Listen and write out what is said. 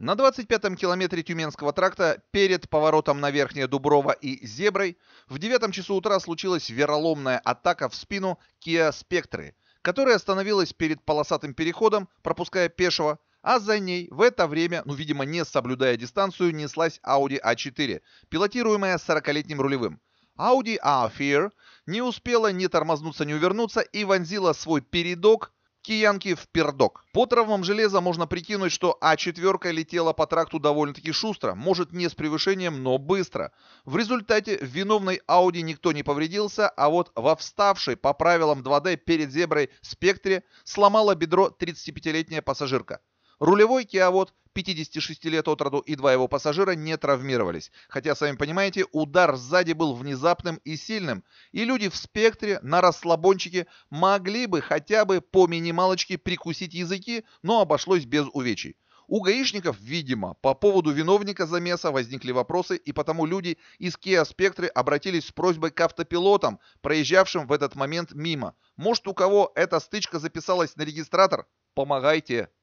На 25-м километре Тюменского тракта перед поворотом на Верхнее Дуброво и Зеброй в 9 часу утра случилась вероломная атака в спину Kia Spectre, которая остановилась перед полосатым переходом, пропуская пешего, а за ней в это время, ну, видимо, не соблюдая дистанцию, неслась Audi A4, а пилотируемая 40-летним рулевым. Audi A4 не успела ни тормознуться, ни увернуться и вонзила свой передок Киянки в пердок. По травмам железа можно прикинуть, что А4 летела по тракту довольно-таки шустро, может не с превышением, но быстро. В результате в виновной Ауди никто не повредился, а вот во вставшей по правилам 2D перед зеброй спектре сломала бедро 35-летняя пассажирка. Рулевой Киавод 56 лет от роду и два его пассажира не травмировались. Хотя, сами понимаете, удар сзади был внезапным и сильным, и люди в спектре на расслабончике могли бы хотя бы по минималочке прикусить языки, но обошлось без увечий. У гаишников, видимо, по поводу виновника замеса возникли вопросы, и потому люди из Kia Spectre обратились с просьбой к автопилотам, проезжавшим в этот момент мимо. Может, у кого эта стычка записалась на регистратор? Помогайте!